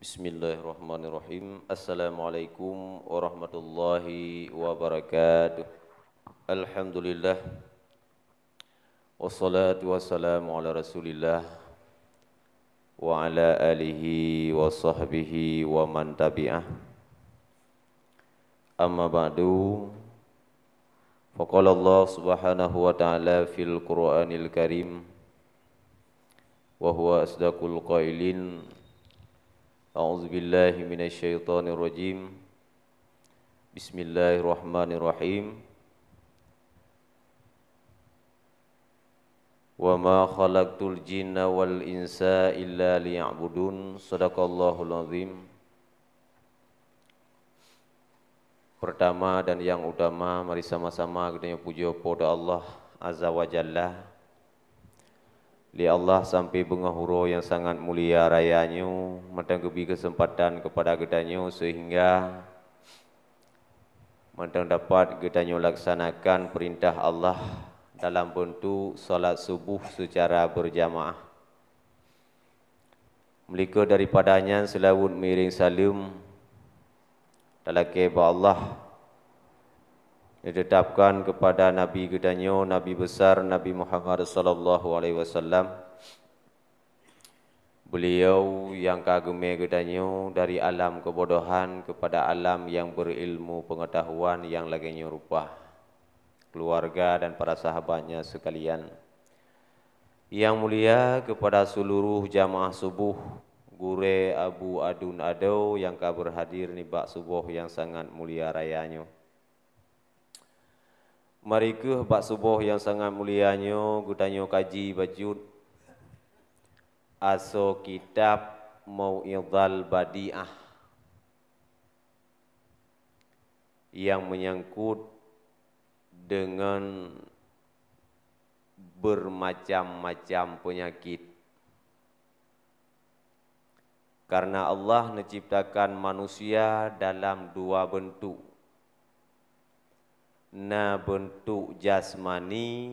Bismillahirrahmanirrahim. Assalamualaikum warahmatullahi wabarakatuh. Alhamdulillah. Wassalatu wassalamu ala Rasulillah wa ala alihi wa sahbihi wa man tabi'ah. Amma ba'du. Faqala Allah Subhanahu wa ta'ala fil Qur'anil Karim. Wa huwa asdaqul qailin. أعوذ بالله من الشيطان الرجيم بسم الله الرحمن الرحيم وما خلقت الجن والإنس إلا ليعبدون صدق الله العظيم Pertama dan yang utama, mari sama-sama kita puja kepada Allah Azza wa Jalla Li Allah sampai bunga huru yang sangat mulia rayanya Mendengkubi kesempatan kepada getanya sehingga Mendeng dapat getanya laksanakan perintah Allah Dalam bentuk salat subuh secara berjamaah Melika daripadanya selawut miring salim Dalam kebah Allah ditetapkan kepada Nabi Gedanyo, Nabi Besar, Nabi Muhammad Sallallahu Alaihi Wasallam. Beliau yang kagumi Gedanyo dari alam kebodohan kepada alam yang berilmu pengetahuan yang lagi nyurupah. Keluarga dan para sahabatnya sekalian. Yang mulia kepada seluruh jamaah subuh Gure Abu Adun Ado yang kabur hadir ni bak subuh yang sangat mulia rayanya mereka Pak subuh yang sangat mulianya gutanyo kaji bajut aso kitab mau mauidzal badiah yang menyangkut dengan bermacam-macam penyakit karena Allah menciptakan manusia dalam dua bentuk na bentuk jasmani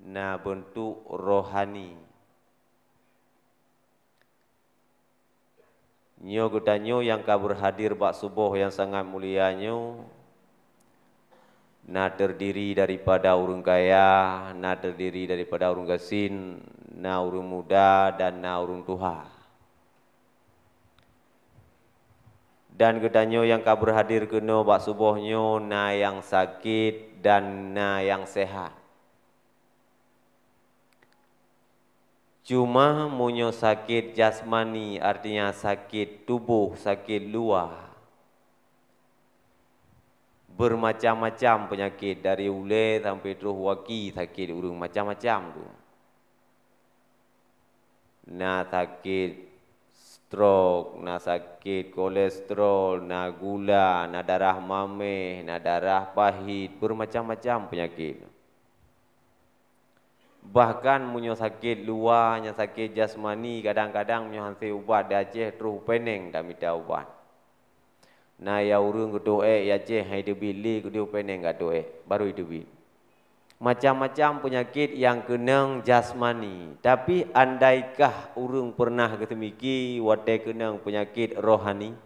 na bentuk rohani nyo gutanyo yang kabur hadir bak subuh yang sangat mulia nyo na terdiri daripada urung kaya na terdiri daripada urung gasin na urung muda dan na urung tuhan dan kita nyu yang kabur hadir keno bak nyu na yang sakit dan na yang sehat. Cuma munyo sakit jasmani artinya sakit tubuh, sakit luar. Bermacam-macam penyakit dari ule sampai terus waki sakit urung macam-macam tu. Na sakit strok, nak sakit kolesterol, nak gula, nak darah mameh, nak darah pahit, bermacam-macam penyakit. Bahkan punya sakit luarnya sakit jasmani, kadang-kadang punya hansi ubat di Aceh terus peneng dan minta ubat. Nah, ya urung ketua eh, ya Aceh, hai debi, li ketua peneng ketua eh, baru debi macam-macam penyakit yang kena jasmani. Tapi andaikah urung pernah ketemiki wadai kena penyakit rohani?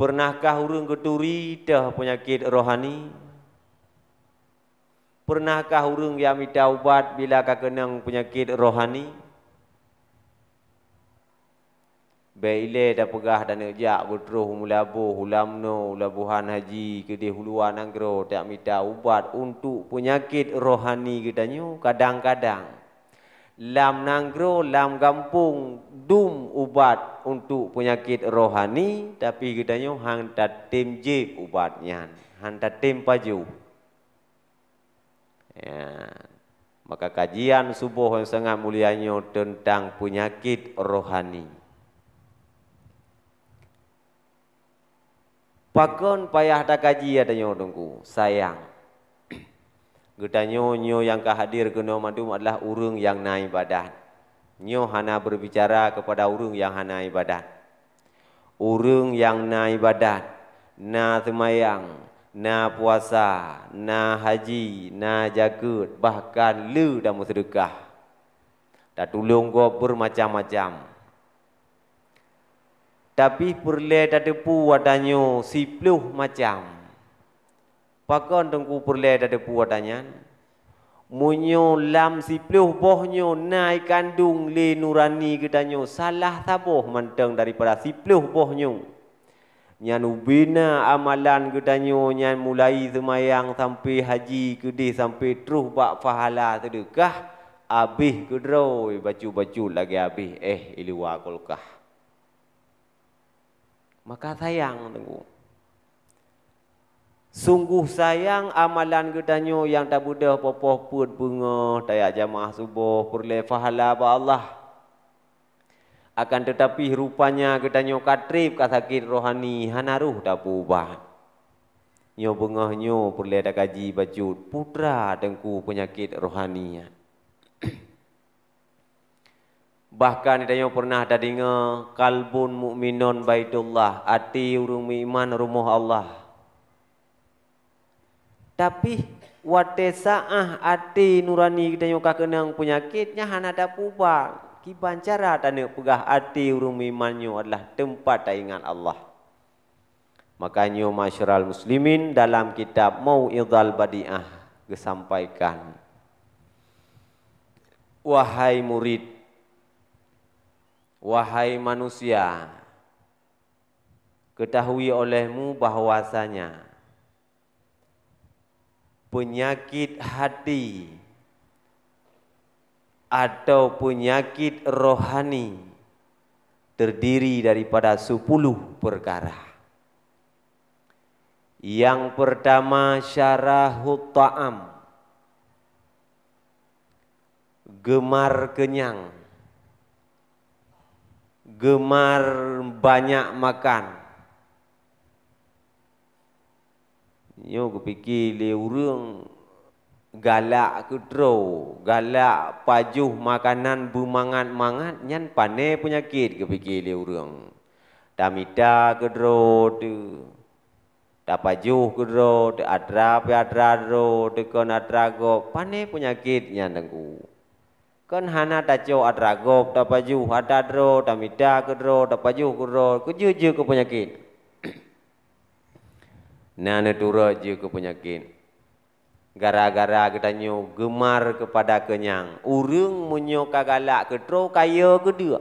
Pernahkah urung keturi dah penyakit rohani? Pernahkah urung yang minta ubat bila kena penyakit rohani? Baile dah pegah dan ngejak berterus mulabu ulamno, labuhan haji ke huluan anggro tak minta ubat untuk penyakit rohani kita gedanyu kadang-kadang lam nanggro lam kampung dum ubat untuk penyakit rohani tapi gedanyu hang tak tim je ubatnya hang tak tim paju ya maka kajian subuh yang sangat mulianyo tentang penyakit rohani Pakon payah tak kaji ada nyodongku, sayang. Kita nyonyo yang kehadir ke nama nomadum adalah urung yang naik badan. Nyo hana berbicara kepada urung yang hana ibadat. Urung yang na ibadat, na semayang, na puasa, na haji, na jagut, bahkan lu dan musedekah. Dah tolong kau bermacam-macam. Tapi perle tadi pu adanya sipluh macam. Pakon tengku perle tadi pu adanya. Munyo lam sipluh bohnyo naik kandung le nurani nyo salah taboh manteng daripada sipluh bohnyo. Nyan ubina amalan nyo nyan mulai semayang sampai haji kedi sampai truh pak fahala tedekah. Abih kedroi baju-baju lagi abih eh iliwa kolkah maka sayang tunggu. Sungguh sayang amalan kita gedanyo yang tak budah popoh pun bunga daya jamaah subuh perle fahala ba Allah. Akan tetapi rupanya kita gedanyo katrip ka sakit rohani hanaruh dah berubah. Nyo bengah nyo perle dah gaji bajut putra tengku penyakit rohani. Bahkan kita yang pernah ada dengar kalbun mukminon baidullah, hati urung iman rumah Allah. Tapi wate saah hati nurani kita yang kakenang penyakitnya hana ada pubang. Kibancara tanya pegah hati urung imannya adalah tempat tak ingat Allah. Makanya masyarakat muslimin dalam kitab Mau'idhal Badi'ah kesampaikan, Wahai murid Wahai manusia, ketahui olehmu bahwasanya penyakit hati atau penyakit rohani terdiri daripada sepuluh perkara. Yang pertama syarahut ta'am, gemar kenyang, gemar banyak makan. Yo ku fikir le urang galak ke tro, galak pajuh makanan bumangat-mangat nyan pane penyakit ke fikir le urang. Tamita ke tro tu. Tak pajuh ke tro, adra pe adra tro, de kon adra go pane penyakit nyan tengku kan hana ta jo adrago ta hada dro, ta mida kedro ta paju kedro kuju je ke penyakit nana dura je ke penyakit gara-gara kita nyu gemar kepada kenyang urung munyo kagalak kedro kaya kedua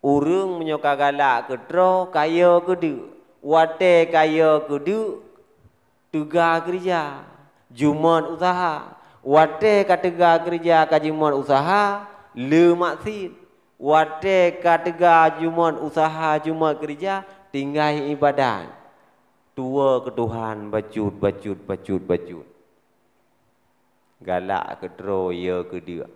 urung munyo kagalak kedro kaya kedua wate kaya kedua tugas kerja jumat usaha Wate kategori kerja kajimon usaha le maksiat. Wate kategori jumon usaha cuma kerja tinggal ibadah. Tua ke Tuhan bacut bacut bacut bacut. Galak ke troya ke dia.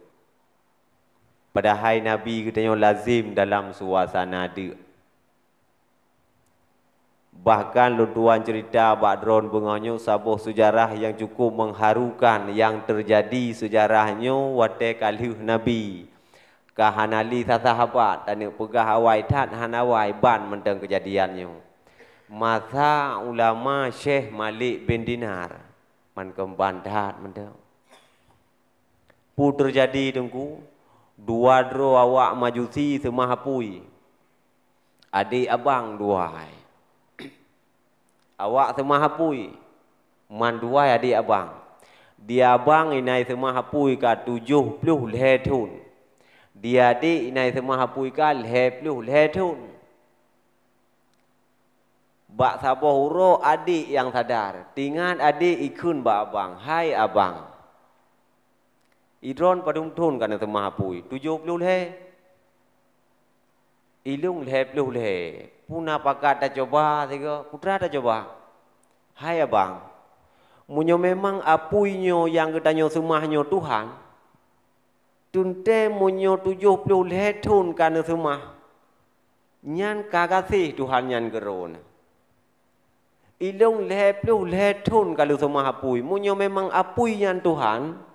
Padahal Nabi kita yang lazim dalam suasana dia. Bahkan lutuan cerita Pak Badron Bungonyo sabuh sejarah yang cukup mengharukan yang terjadi sejarahnya wate kali Nabi. Kahanali sahabat dan pegah awai tak hanawai ban mendeng kejadiannya. Masa ulama Syekh Malik bin Dinar man kemban dah mendeng. Pu terjadi tengku dua dro awak majusi semahapui. Adik abang dua hai awak semua hapui mandua adik abang dia abang inai semua hapui ka 70 lehun dia adik inai semua hapui ka 70 lehun Bak sabah huru adik yang sadar. Tingat adik ikun bak abang. Hai abang. Idron padung tun kerana semua hapui. Tujuh puluh leh ilung leh peluh leh. Puna pakat dah coba, tiga putra dah coba. Hai abang, munyo memang apuinyo yang kita nyo semahnyo Tuhan. Tunte munyo tujuh puluh leh tahun kan semah. Nyan kagasih Tuhan nyan geron. Ilung leh peluh leh tahun kalau semah apui. Munyo memang apuinyan Tuhan. Tuhan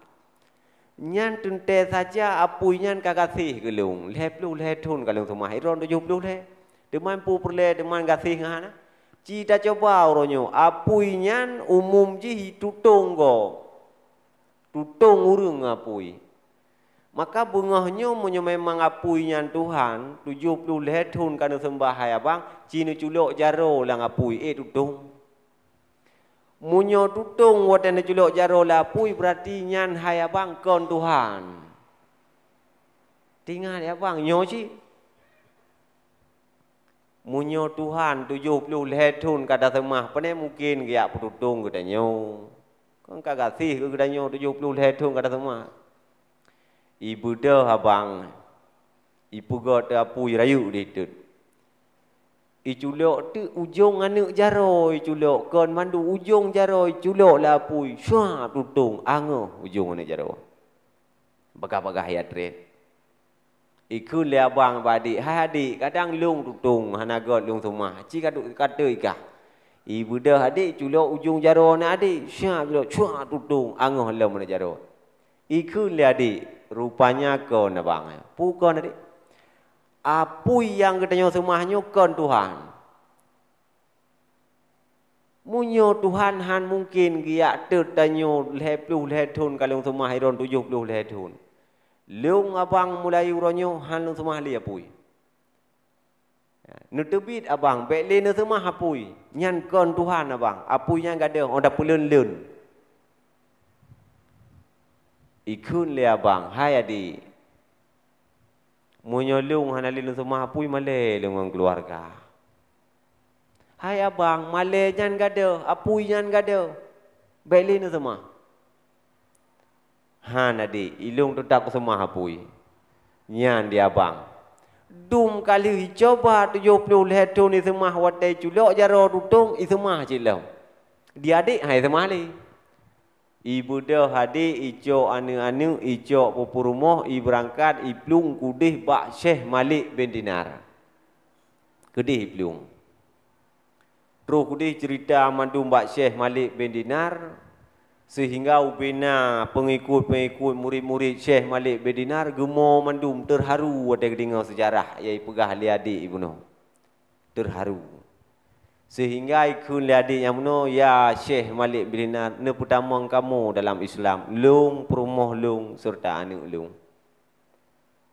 nyan tun te saja apu nyan kagasi gelung leh blu leh tun gelung semua hiron tu jup blu leh deman pu perle deman gasi ngana cita coba orangnya apu nyan umum ji tutung go tutung urung apu maka bungahnya munyo memang apu nyan tuhan tujuh puluh leh tun kana sembah hayabang cinu culok jaro lang apu eh tutung Munyo tutung waten de julok jarola pui berarti nyan haya bang kon Tuhan. Tinggal ya bang nyo ci. Munyo Tuhan tuju 70 lehun kada semah pene mungkin gaya putung kada nyo. Kon kaga si kada nyo 70 lehun kada semah. Ibu de abang, Ibu got apui rayu ditut. Iculok tu ujung anak jaroi, culok kon mandu ujung jaroi, culok lah pui shua tutung ango ujung anak jaroi. Bagah-bagah hayat re. Iku le abang badi hai adik kadang lung tutung hanagot lung semua. Ci kadu kata ika. Ibu dah adik culok ujung jaroi ni adik shua culok shua tutung ango halam anak jaro. Iku le adik rupanya kon abang. Pukon adik apa yang katanya semuanya kan Tuhan. Munyo Tuhan han mungkin dia tertanyo leh puluh leh tahun kalau semua iron tujuh puluh leh tahun. Leung abang mulai uronyo han lu semua lihat pui. Ya, Nutubit abang, beli nu semua hapui. Nyan kon Tuhan abang, apui yang gade orang dah pulun lun. Ikun le abang, hai adik hana halalin semua pun malah dengan keluarga. Hai abang, malah jangan gada, apui jangan gada. Beli ni semua. Ha nadi, ilung tu tak semua apui. Nyan dia abang. Dum kali dicoba tu jo pelu lihat tu ni semua wadai culok jaro dutung, itu mah cilau. Dia adik, hai semua ni. Ibu dah hadir, ijo anu-anu, ijo pupu rumah, i berangkat, i plung kudih bak Syekh Malik bin Dinar. Kudih i plung. Terus kudih cerita mandu bak Syekh Malik bin Dinar, sehingga ubina pengikut-pengikut murid-murid Syekh Malik bin Dinar gemar mandum terharu ada dengar sejarah yang pegah adik ibu no. Terharu. Terharu. Sehingga ikun liadik yang menuh, ya Syekh Malik bin Dinar, ne pertama kamu dalam Islam. Lung perumuh lung serta anak lung.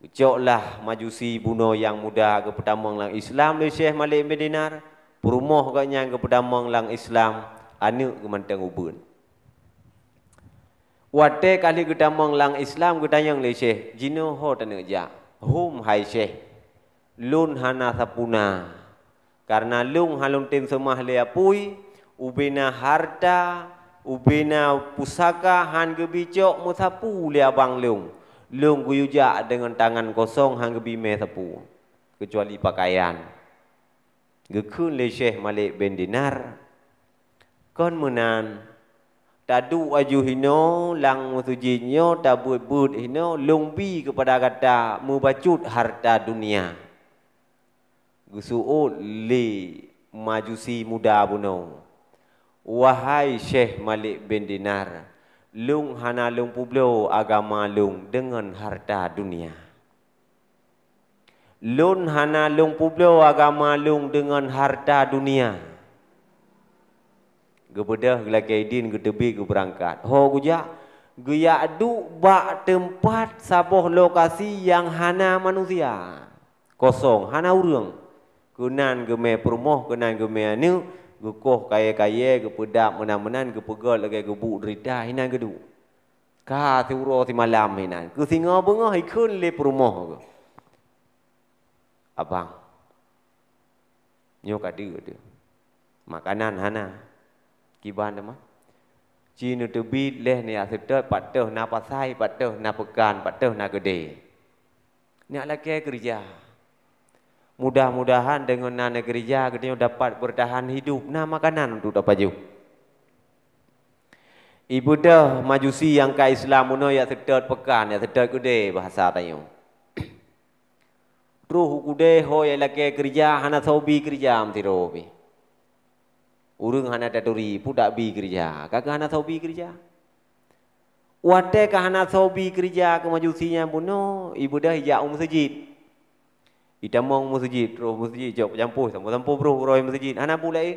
Ucoklah majusi bunuh yang mudah ke pertama lang Islam le Syekh Malik bin Dinar. Perumuh ke yang ke pertama lang Islam, anak ke mantan ubun. Wate kali ke pertama lang Islam, kita tanyang le Syekh, jino ho tanak jak. Hum hai Syekh, lun hana sapunah. Karena lung halung tin semah leapui, ubina harta, ubina pusaka han gebicok musapu leabang lung. Lung guyujak dengan tangan kosong han gebime sapu. Kecuali pakaian. Gekun le Syekh Malik bin Dinar. Kon menan tadu aju hino lang musujinyo tabu but hino lung bi kepada kata mubacut harta dunia. Gusuul li majusi muda buno. Wahai Syekh Malik bin Dinar, lung hana lung publo agama lung dengan harta dunia. Lun hana lung publo agama lung dengan harta dunia. Gebedah gelak edin gedebi ge berangkat. Ho guja, geya du ba tempat saboh lokasi yang hana manusia. Kosong, hana urung kunan gemai perumoh, kunan gemai anu, gukuh kaya-kaya, gepedak menan-menan, gepegal lagi gebuk derita, hina gedu. Ka si uro si malam hina. Ku singa bengah ikun le perumoh ke. Abang. Nyok ada ke Makanan hana. Kiban dia mah. Cina terbit leh ni asetot, patuh na pasai, patuh na pekan, patuh na gede. Ni ala kaya kerja mudah-mudahan dengan nana gereja dia dapat bertahan hidup nak makanan untuk dapat baju ibu dah majusi yang ke Islam mana yang sedar pekan yang sedar gede bahasa tanya Ruh kude ho ya lagi kerja hana sobi kerja am tirobi. Urung hana daturi pudak bi kerja. Kaga hana sobi kerja. Wate ka sobi kerja ke majusinya buno ibu dah ya um sejid. Itamong masjid, terus masjid, jauh campur, sampur-sampur bro, roi masjid. Anak pun lain. Eh?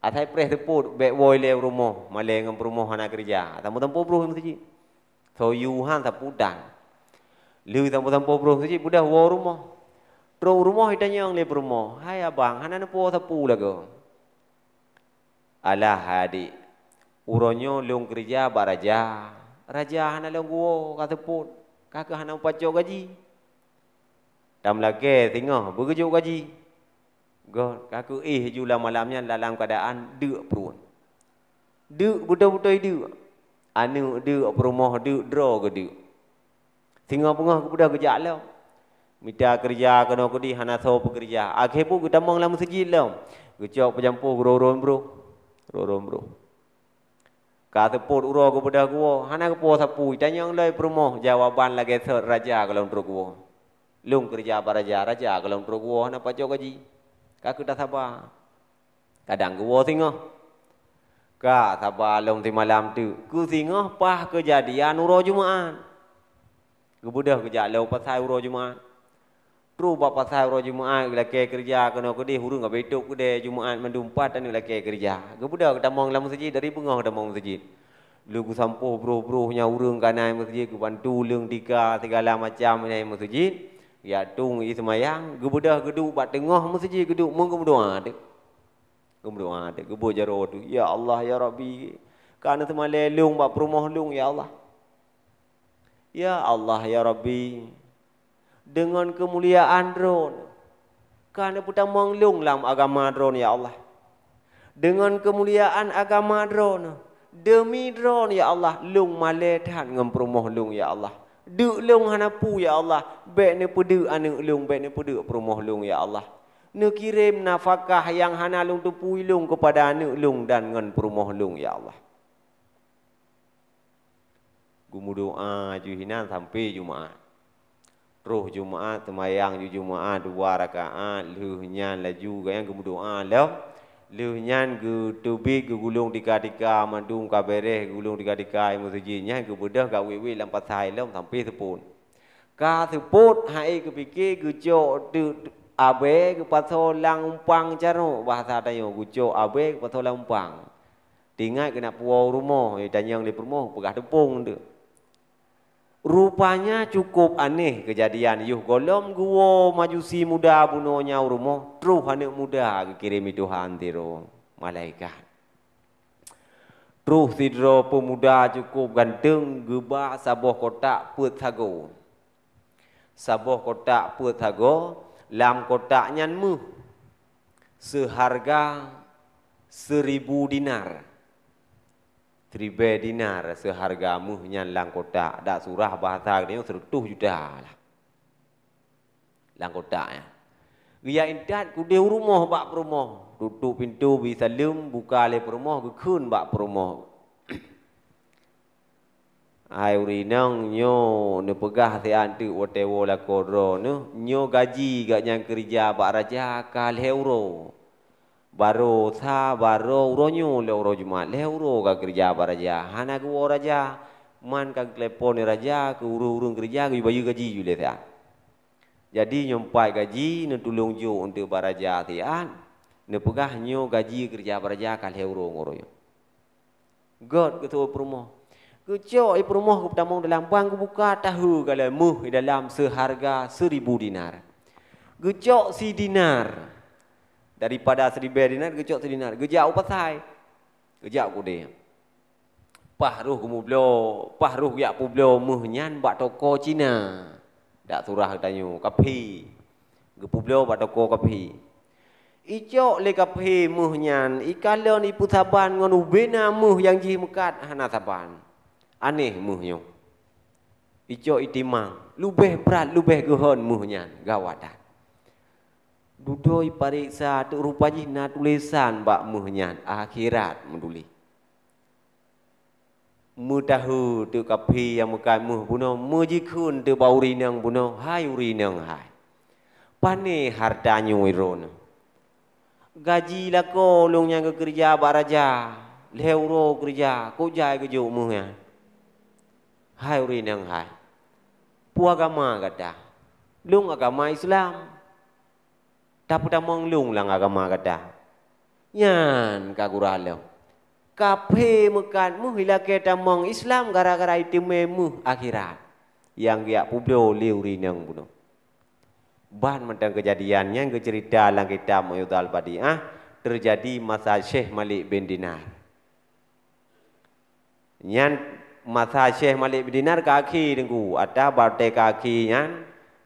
Atai pres teput, bad boy leh rumah, malay dengan rumah anak kerja. Sampur-sampur bro masjid. So, yuhan tak pudang. Lui sampur-sampur bro masjid, budak war rumah. Terus rumah, kita nyong leh rumah. Hai abang, anak nampu sapu lah ke? Alah adik. Uronyo leung kerja, bak raja. Raja, anak leung gua, kata pun. Kakak anak upacau gaji dalam lagi tengah berjuk gaji god kaku eh jula malamnya dalam keadaan duk perun duk buta-buta itu anu duk perumah duk dra ke duk tengah pengah ke budak kerja lah minta kerja kena ke di hana so pekerja akhir pun kita mong lama sejil lah kecok pejampuh roron bro roron bro Kata pun urah kepada gua, hana kepo sapu, tanya orang lain perumah, jawaban lagi raja kalau untuk gua. Lung kerja apa raja, kalau untuk gua nak pajak gaji. Kaku dah sabar. Kadang gua tengok. Ka sabar lung di malam tu. Ku tengok pas kejadian urah Jumaat. Ku budah kerja lung pasal urah Jumaat. Tru bapa saya urah Jumaat bila ke kerja kena ku di hurung ngabe tu ku de Jumaat mandu empat dan bila ke kerja. Ku budah kada mong lama saja dari bengah kada mong saja. Lu ku sampuh bro-bro nya urung kanai masjid ku bantu lung tiga segala macam nya masjid. Ya tung i semayang, gebudah geduk bat tengah mun saja geduk mun ke berdoa tu. Ke berdoa tu, ke jaro tu. Ya Allah ya Rabbi. Kana semale lung bat perumah lung ya Allah. Ya Allah ya Rabbi. Dengan kemuliaan drone. Kana putang mang lung lam agama drone ya Allah. Dengan kemuliaan agama drone. Demi drone ya Allah, lung male tahan ngem perumah lung ya Allah. Duk lung hanapu ya Allah. Baik ni pedu anak lung, baik ni pedu perumah lung ya Allah. Ni kirim nafkah yang hana lung tu pui lung kepada anak lung dan ngan perumah lung ya Allah. Gumu doa juhinan sampai Jumaat. Roh Jumaat, temayang Jumaat, dua rakaat, luhnya laju, gaya gumu doa. Lepas, Lihnyan ke tubi ke gulung dika mandung ka bereh gulung dika-dika imu sejinya ke bedah ka wiwi lampa sai lom sampai sepun. Ka sepun hai ke pikir ke jo tu abe ke paso lang umpang caro bahasa dayo ke jo abe ke paso lang umpang. Tingai kena puo rumah ya yang di rumah pegah tepung tu. Rupanya cukup aneh kejadian. Yuh golom guo majusi muda bunonya rumah. Truh anak muda kirimi Tuhan tiro malaikat. Truh tiro pemuda cukup ganteng gebah saboh kotak put sago. Sabuh kotak put sago lam kotaknya nyan Seharga seribu dinar. Seharga 1000 dinar. Tribe dinar seharga muhnya langkota. Dak surah bahasa ni seratus juta lah. Langkota ya. Ria intan kudi rumah bak rumah. Tutup pintu bisa lim buka le rumah gekun bak rumah. Hai urinang nyo ne pegah ti antu wotewo la koro nyo gaji gak nyang kerja bak raja kal euro baru tha baru uronyu le uro jumat le uro ka kerja baraja hana ku raja man ka telepon raja ku uro uro kerja ku bayu gaji ju le jadi nyompai gaji ne tulung ju unde baraja tian ne pegah nyu gaji kerja baraja ka le uro ngoro yo god ke perumo ku cho i perumo ku tamong dalam bang ku buka tahu kala muh eh, dalam seharga seribu dinar Gecok si dinar daripada seribu dinar gejak seribu dinar gejak apa sai gejak ku dia pah ruh ku mublo pah ruh ya ku blo nyan bak toko cina dak surah tanyo kapi ge pu blo bak toko kapi Ijo le kapi muh nyan ikalon ipu saban ngon ubena muh yang ji mekat hana saban aneh muh nyo Ijo itimang lubeh prat lubeh gohon muh nyan gawadah Duduk periksa tu rupanya na tulisan bak muhnya akhirat menduli. Mudahu tu kapi yang muka muh puno, mujikun tu bau rinang puno, hai urinang hai. Pane hartanya wiron. Gaji lah ko long yang kerja baraja, leuro kerja, ko jai kerja muhnya. Hai urinang hai. Puagama kata, long agama Islam, tak dah menglung lang agama kata. Yan ka gurale. Lah. Kafe mekan mu hilake tamong Islam gara-gara itu memu akhirat. Yang dia publio liuri nang guno. Bahan mentang kejadiannya yang cerita lang kita mu badiah terjadi masa Syekh Malik bin Dinar. Yang masa Syekh Malik bin Dinar kaki dengku ada batik kaki yang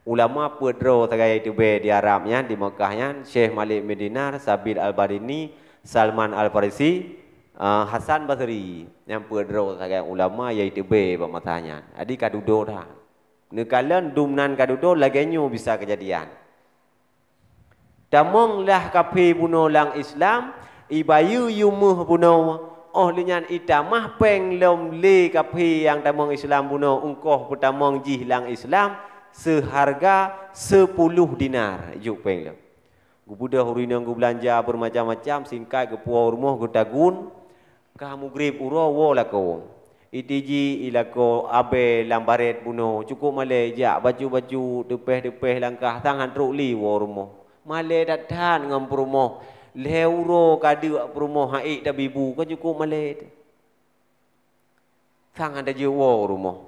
ulama pedro tagai itu be di Arabnya di Mekahnya Sheikh Malik Medinar, Sabil Al-Barini, Salman Al-Farisi, uh, Hasan Basri yang pedro tagai ulama iaitu be bermatanya. Adi kadudo dah. Ne kalian dumnan kadudo lagenyo bisa kejadian. Damong lah kafe buno lang Islam, ibayu yumuh buno oh linyan itamah peng lom le kafe yang tamong Islam buno ungkoh putamong jih lang Islam seharga 10 dinar juk peng lo gubuda hurina gu belanja bermacam-macam singkai ke puah rumah ke tagun kamu grip uro wo la ko itiji ila ko abe lambaret buno cukup male jak baju-baju depeh-depeh langkah tangan truk li wo rumah male datan ngam rumah leuro kadu rumah haik tabibu ko cukup male tangan ada je wo rumah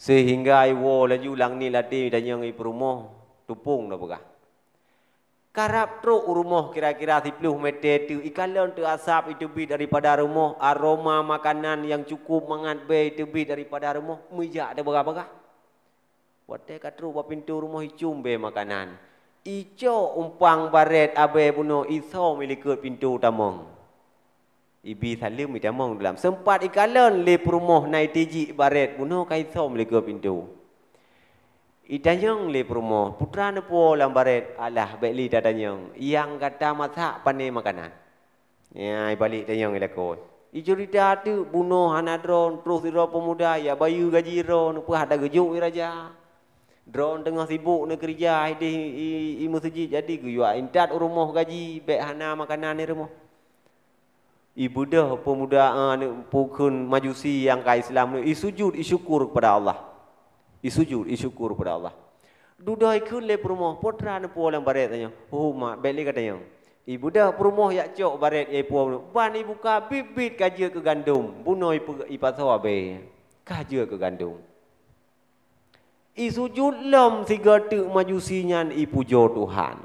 Sehingga iwo laju ulang ni lati tanya ngi perumah tupung dah pegah. Karap tro rumah kira-kira 30 meter tu ikalon tu asap itu bi daripada rumah aroma makanan yang cukup mangat be itu bi daripada rumah meja ada berapa kah? Wate katru ba pintu rumah icum be makanan. Ico umpang baret abe puno iso milik pintu tamong ibi salim itu among dalam sempat ikalon le perumoh naik tiji baret puno kai som le pintu. indo idanyong le perumoh putra ne po lam baret alah beli dadanyong yang kata mata pane makanan ya ibali danyong le ko Ijurita tu bunuh hanadron drone terus dirau pemuda ya bayu gaji drone pun ada gejuk raja drone tengah sibuk nak kerja di i, jadi gejo intat rumah gaji bek hana makanan ni rumah Ibu dah pemuda ah, pukun majusi yang kaya Islam ni isujud isyukur kepada Allah. Isujud isyukur kepada Allah. Dudah ikut le perumah potra ne pu alam barat tanya. Oh mak beli katanya. Ibu dah perumah yak cok barat ye pu ban ibu ka bibit kaje ke gandum. Buno ipu ipaso abe. Kaje ke gandum. Isujud lom sigatu majusinya ipujo Tuhan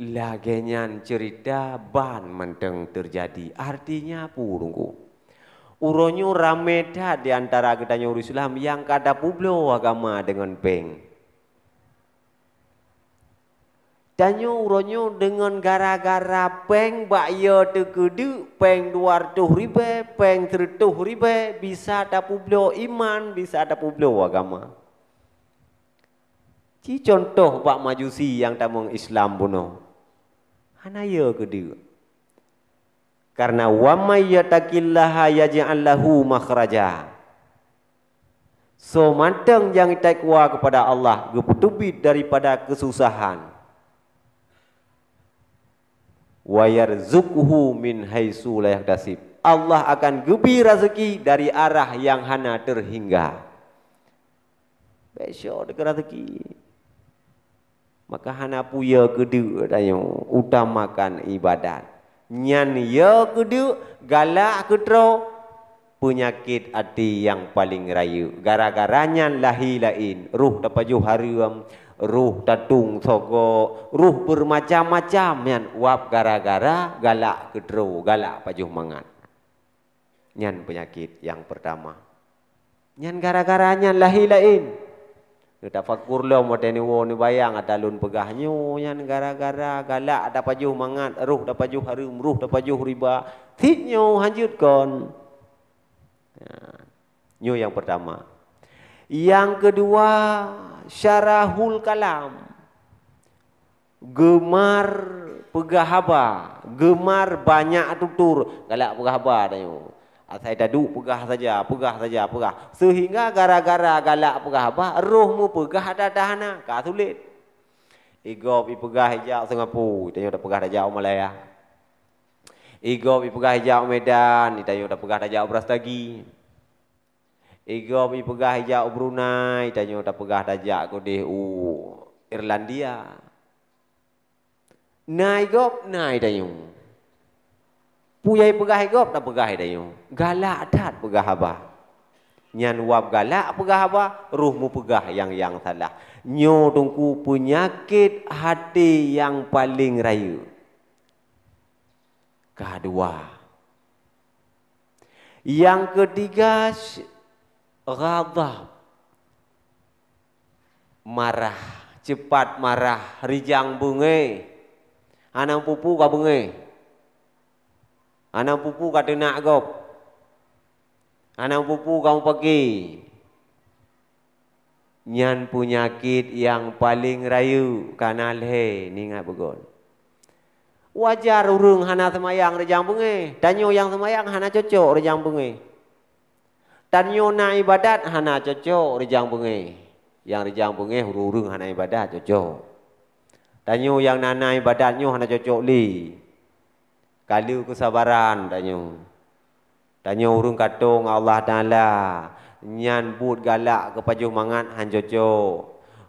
lagenyan cerita ban mendeng terjadi artinya purungku uronyo rameda diantara antara kita nyuruh Islam yang kada publo agama dengan peng dan uronyo dengan gara-gara peng bak yo tekedu peng luar tuh ribe peng tertuh ribe bisa ada publo iman bisa ada publo agama Si contoh Pak Majusi yang tamu Islam bunuh. Hanaya ke dia? Karena wa may yattaqillaha yaj'al lahu makhraja. So manteng yang takwa kepada Allah gebutubi daripada kesusahan. Wa yarzuquhu min haitsu la yahtasib. Allah akan gebi rezeki dari arah yang hana terhingga. Besok dekat rezeki. Maka hana puya kedu tanya utamakan ibadat. Nyan ya kedu galak ketro penyakit hati yang paling rayu. Gara-gara nyan lahi lain. Ruh tak paju haram. Ruh tatung soko. Ruh bermacam-macam. Nyan wap gara-gara galak ketro. Galak paju mangan. Nyan penyakit yang pertama. Nyan gara-gara nyan lahi Lahi lain. Kita fakur lah mata ni wo oh, ni bayang ada lun pegahnya yang gara-gara galak ada pajuh mangat ruh ada pajuh harum ruh ada pajuh riba tinyo hanjutkan. Ya. Nyo yang pertama. Yang kedua syarahul kalam. Gemar pegahaba, gemar banyak tutur, galak pegahaba tanyo. Ah, saya dah duk pegah saja, pegah saja, pegah. Sehingga gara-gara galak pegah apa, roh mu pegah ada dahana, Kau sulit. Igo pi pegah hijau Singapura, tanya dah pegah dah jauh Malaya. Igo pi pegah hijau Medan, tanya dah pegah dah jauh Brastagi. Igo pi pegah hijau Brunei, tanya dah pegah dah jauh Kudih U. Irlandia. Naik op, naik dayung. Puyai pegah gop dah pegah dayu. Galak dat pegah haba. Nyan wab galak pegah haba, ruhmu pegah yang yang salah. Nyo tungku penyakit hati yang paling raya. Kedua. Yang ketiga ghadab. Marah, cepat marah, rijang bungai. Anak pupu ka bungai. Anak pupu kata nak kau. Anak pupu kamu pergi. Nyan penyakit yang paling rayu kanal he ni ngai begon. Wajar urung hana semayang rejang bunge. Tanyo yang semayang hana cocok rejang bunge. Tanyo na ibadat hana cocok rejang bunge. Yang rejang bunge urung hana ibadat cocok. Tanyo yang nana ibadat nyu hana cocok li. Kalau kesabaran tanya. Tanya urung katung Allah Ta'ala. Nyan but galak ke pajuh mangat han cocok.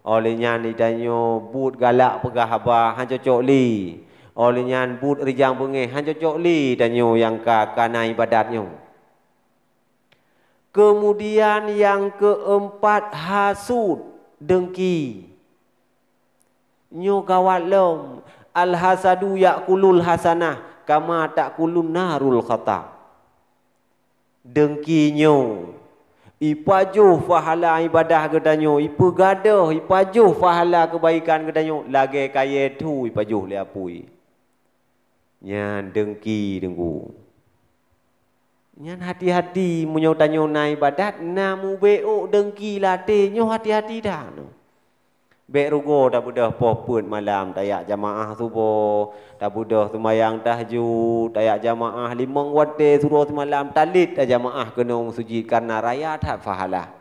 Oleh nyan ditanya but galak pegah abah han cocok li. Oleh nyan but rijang bungih han cocok li tanya yang ka kana ibadatnya. Kemudian yang keempat hasud dengki. Nyo kawalom al hasadu yakulul hasanah kama takulu narul khata dengkinyo ipajuh fahala ibadah gedanyo ipu gada ipajuh fahala kebaikan gedanyo lage kaya tu ipajuh le apui nyan dengki dengku nyan hati-hati munyo tanyo na ibadat na beo dengki latenyo hati-hati dah Baik rugo tak budah popun malam dayak jamaah subuh, tak budah sembahyang tahajud, dayak jamaah limang wate suruh semalam talit dah jamaah kena sujud karena raya tak fahala.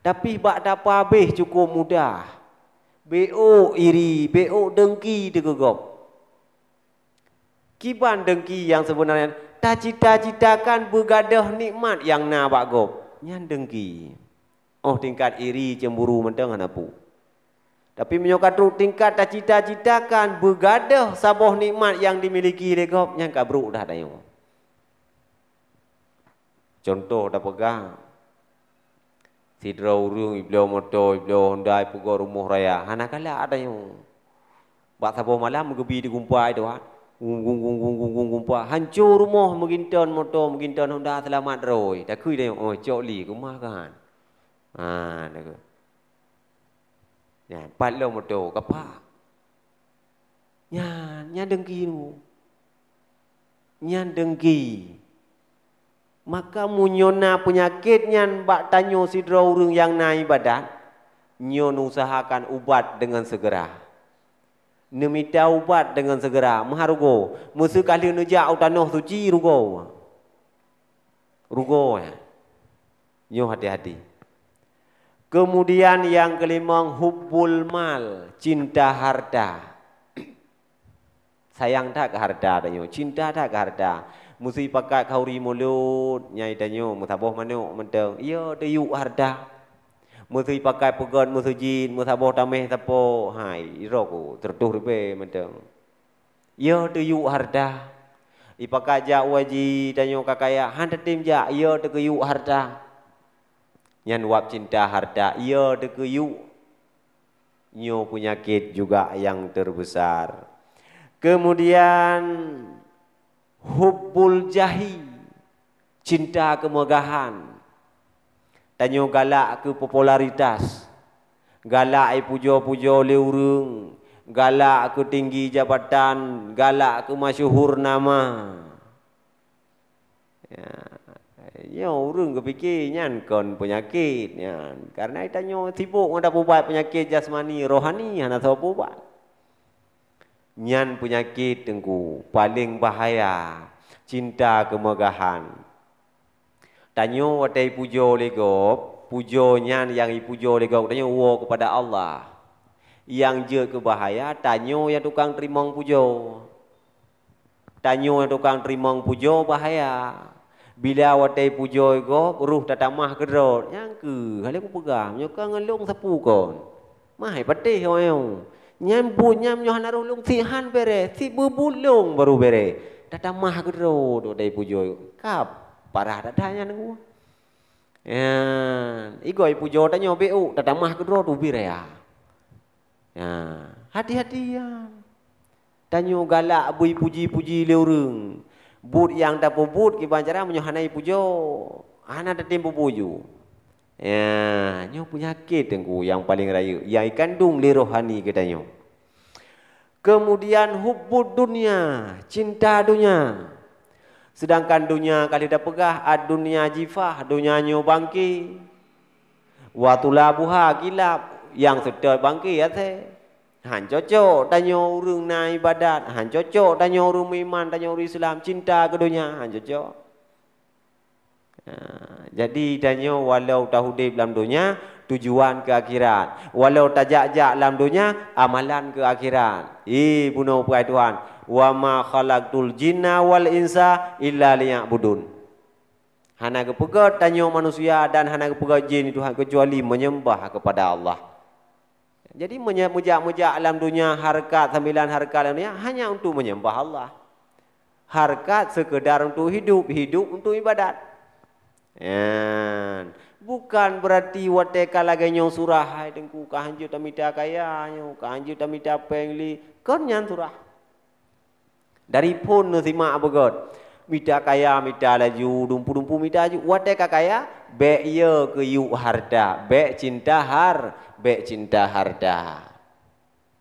Tapi bak dapa habis cukup mudah. Beo iri, beo dengki degegop. Kiban dengki yang sebenarnya tak cita-citakan bergadah nikmat yang na bak gop. nyandengki. Oh tingkat iri cemburu mendengar apa? Tapi menyokat ruk tingkat tak cita-citakan bergadah sabuh nikmat yang dimiliki dia kau yang kabruk dah tanya. Contoh dah pegang. Sidra urung ibu motor, ibu Honda pergi rumah raya. Hana kala ada ha, yang buat sabuh malam gebi di kumpai tu ah. Ha. Gung gung gung gung gung gumpai hancur rumah mengintan moto mengintan Honda selamat roi. Tak kui dia oh cok li rumah kan. Ha dah Ya, pat lo lah moto kapa. Nyan, nyan dengki nu. Nyan dengki. Maka mu nyona penyakit nyan bak tanyo sidro urung yang na ibadat. Nyon usahakan ubat dengan segera. Nemita ubat dengan segera. Maha rugo. Musa kali nuja utanoh suci rugo. Rugo ya. Eh. Nyoh hati-hati. Kemudian yang kelima hubbul mal, cinta harta. Sayang tak ke harta tanyo, cinta tak ke harta. Mesti pakai kauri mulut, nyai tanyo, musabah mana mentang. Ya, tayu harta. Mesti pakai pegon musujin, musabah tameh tapo, hai, irok tertuh rupe mentang. Ya, tayu harta. Ipakai ja waji tanyo kakaya, han tetim ja, ya tayu harta. harta. Yan wap cinta harta, iya deke yu. Nyo penyakit juga yang terbesar. Kemudian hubul jahi, cinta kemegahan. Tanyo galak ke popularitas. Galak ai pujo-pujo le galak ke tinggi jabatan, galak ke masyhur nama. Ya. Ya, orang ke fikir nyan kon penyakit nyan. Karena itu nyo sibuk ngada bubat penyakit jasmani, rohani hana tau bubat. Nyan penyakit tengku paling bahaya cinta kemegahan. Tanyo watai pujo lego, pujo nyan yang pujo lego tanyo wo kepada Allah. Yang je bahaya. tanyo yang tukang terimong pujo. Tanyo yang tukang terimong pujo bahaya bila watai pujo ko ruh tatamah gerot yang ke hale ku pegang nyo kan ngelung sapu kon mai patih ho ayo nyam bu nyam nyo hanaru lung si han bere si bu bubulung baru bere tatamah gerot watai pujo kap parah datanya nunggu ya igoi pujo tanyo be u tatamah gerot ubi rea ya. ya hati-hati ya tanyo galak bui puji-puji leureung bud yang dapu bud ki bancara menyohanai pujo ana tadi pupuju ya nyo penyakit tengku yang paling raya yang ikandung li rohani katanya kemudian hubud dunia cinta dunia sedangkan dunia kali dah pegah ad dunia jifah dunia nyo bangki wa watulabuha kilap yang sudah bangki ya teh Han cocok tanya orang na ibadat. Han cocok tanya orang iman, tanya orang Islam, cinta ke dunia. Han cocok. jadi tanya walau tahu di dalam dunia, tujuan ke akhirat. Walau tajak jak dalam dunia, amalan ke akhirat. Ih, bunuh pakai Tuhan. Wa ma khalaqtul jinna wal insa illa liya'budun. Hana kepuka tanya manusia dan hana kepuka jin Tuhan kecuali menyembah kepada Allah. Jadi mujak-mujak alam dunia harkat sembilan harkat alam dunia hanya untuk menyembah Allah. Harkat sekedar untuk hidup, hidup untuk ibadat. And ya. bukan berarti wateka lagi nyong surah hai dengku ka hanju kaya nyong ka hanju pengli kon surah. Dari pun nusima god, Mita kaya, mita laju, dumpu-dumpu mita laju. Wateka kaya, be ke yuk harta, be cinta har baik cinta harta.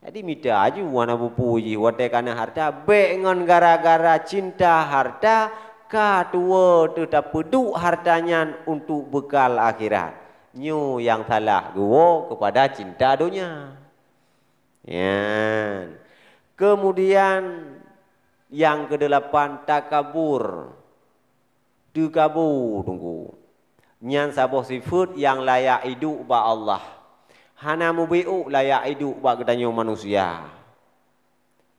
Jadi mida aja wana bupu ji wate kana harta baik ngon gara-gara cinta harta ka tua tu ta peduk hartanya untuk bekal akhirat. Nyu yang salah gua kepada cinta dunia. Ya. Kemudian yang kedelapan takabur. Tu kabur tunggu. Nyan sabo sifat yang layak hidup ba Allah. Hana mubi'u la ya'idu buat ketanya manusia.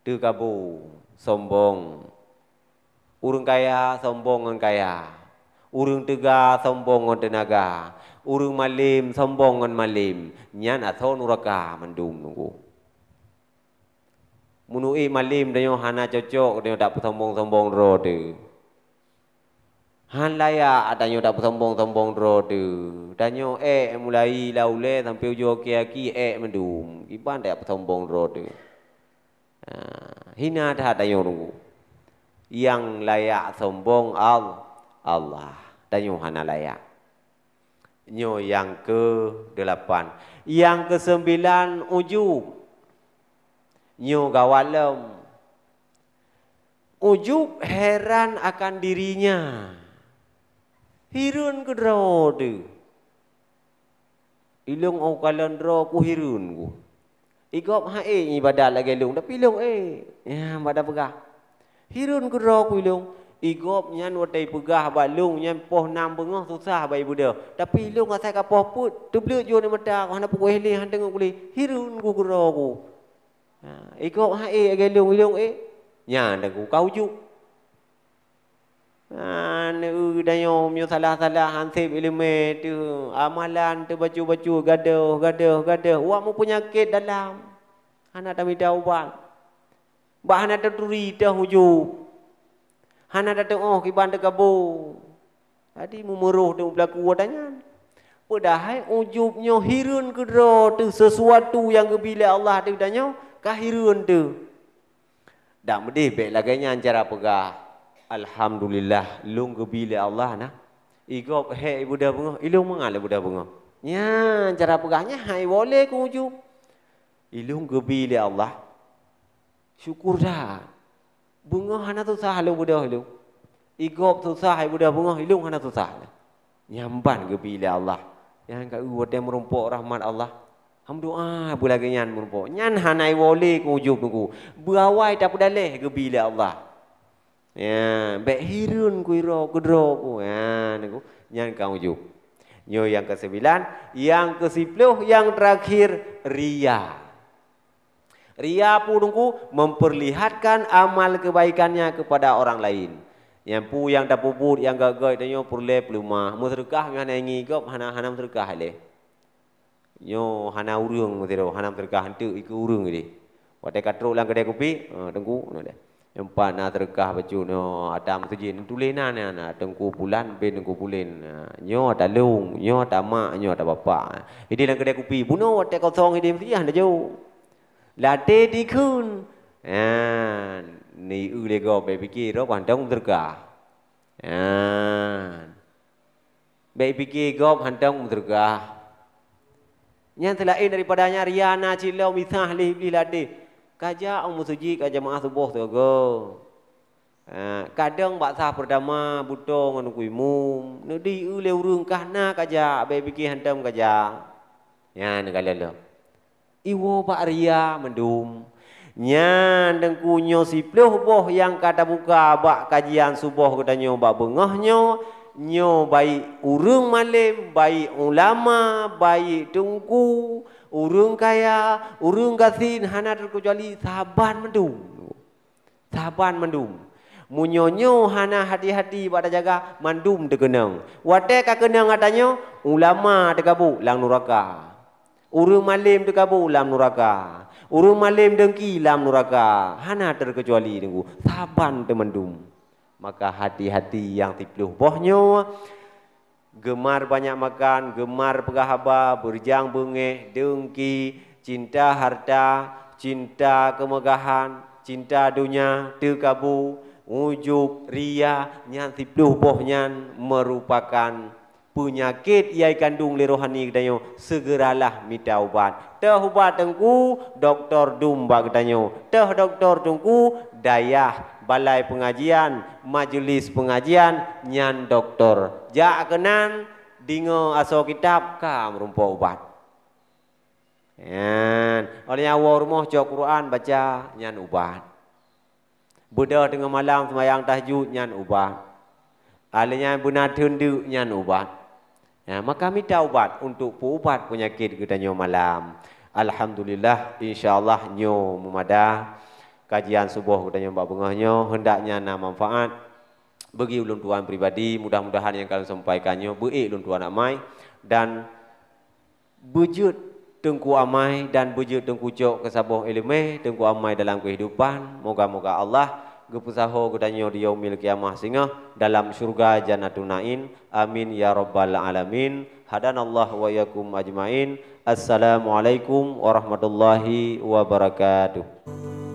Dekabu, sombong. Urung kaya, sombong dengan kaya. Urung tega, sombong dengan tenaga. Urung malim, sombong dengan malim. Nyan atau nuraka mandung nunggu. Munui malim dengan hana cocok dengan tak sombong-sombong roh dia. Han layak tanya ah, tak sombong sombong rodu. Tanya eh mulai laule sampai ujo kiaki eh mendum. Iban tak bersombong rodu. Ah, hina dah tanya rungu. Yang layak sombong al Allah. Tanya Han layak. Nyo yang ke delapan. Yang ke sembilan ujub. Nyo gawalem. Ujub Ujub heran akan dirinya. Hirun ke draw tu. Ilung au kalan draw ku hirun ku. Igop ha eh ibadah lagi ilung tapi ilung eh. Ya bada pegah. Hirun ku draw ku ilung. Igop nyan watai pegah ba lung nyan poh nam bengah susah bai buda. Tapi ilung asai ka poh put tu blu jo ni mata ko hana pukul heli han tengok kuli. Hirun ku draw ku. Ha igop ha eh lagi ilung ilung eh. Nyan dak ku kaujuk. Anu dayo mu salah salah hansip ilmu itu amalan tu baju baju gaduh gaduh gaduh. Wah mu punya kek dalam. Hana dah mida ubat. Bah hana dah turi dah oh, hujung. Hana dah tengok kiban dah kabo. Tadi mu meruh tu berlaku adanya. Padahal ujubnya hirun ke tu sesuatu yang kebila Allah tu danyo kahirun tu. Dah mudah baik lagi cara pegah. Alhamdulillah lungo bila Allah nah. Igo he ibu budak bunga, ilung ibu budak bunga. Ya, cara pegahnya hai boleh ku uju. Ilung gebile Allah. Syukur dah. Bunga hana tu sah lu budak lu. Igo tu sah ibu budak bunga, ilung hana tu sah. Lah. Nyamban gebile Allah. Yang kau buat dia merumpok rahmat Allah. Alhamdulillah bulan kenyan merumpok. Nyan hanai boleh ku uju bungu. Berawai tak pedaleh gebile Allah. Ya, bek hirun kuiro kudro ku. Ya, ha, niku nyan kang uju. Nyo yang ke sembilan, yang ke sepuluh, yang terakhir ria. Ria punku memperlihatkan amal kebaikannya kepada orang lain. Yang pu yang dah pupur, yang gagai dan yang perle peluma. Muterkah yang hanya ingi kau, hana hana muterkah le. Yo hana urung muteru, hana muterkah hantu ikut urung ni. Waktu katrol yang kedai kopi, tunggu, ha, nolak empat na terkah baju no ada masjid tulen na na tengku bulan pe tengku bulan nyo ada lung nyo ada mak nyo ada bapa ini dalam kedai kopi buno wate kau song ini masjid anda jauh late di an ni ule go be piki ro kan terkah an be piki go kan tengku terkah yang telah daripadanya Riana Cilau Misah Lih Lih Ladeh Kaja ang musuji ka jamaah subuh tu go. Ha, kadang bak sah pertama butong anu kuimu, nedi ule urung kahna kaja be bikin hantam kaja. Ya negala lo. Iwo pak ria mendum. Nya deng kunyo si boh yang kata buka bak kajian subuh kudanyo bak bengah nyo nyo baik urung malem, baik ulama, baik tungku, Urung kaya, urung gasin, hana terkujali sahaban mendung. sahaban mendung. Munyonyo hana hati-hati pada jaga mandum de kenang. Wate ka kenang adanyo ulama de kabu lang nuraka. Urung malim de kabu lang nuraka. Urung malim dengki lang nuraka. Hana terkecuali dengku. sahaban de Maka hati-hati yang tipluh bohnyo gemar banyak makan, gemar pegahaba, berjang bengek, dengki, cinta harta, cinta kemegahan, cinta dunia, tekabu, ujub, ria, nyan tipluh boh merupakan penyakit yang kandung le rohani kedanyo segeralah minta ubat teh ubat tengku doktor dumba kedanyo teh doktor tengku dayah balai pengajian majlis pengajian nyan doktor Jak kenan dingo aso kitab ka merumpo ubat. Yan, oleh nyawa rumah jo Quran baca nyan ubat. Budak dengan malam semayang tahajud nyan ubat. Alinya buna tundu nyan ubat. Ya, maka minta ubat untuk puubat penyakit kita nyo malam. Alhamdulillah insyaallah nyo memada kajian subuh kita nyo mbak bengah nyo hendaknya na manfaat bagi ulun tuan pribadi mudah-mudahan yang kalian sampaikannya bagi ulun tuan amai dan bujut tengku amai dan bujut tengku cok ke sabuh ilmu tengku amai dalam kehidupan moga-moga Allah gepusaho gudanyo di yaumil kiamah singa dalam syurga jannatul nain amin ya rabbal alamin hadanallah wa yakum ajmain assalamualaikum warahmatullahi wabarakatuh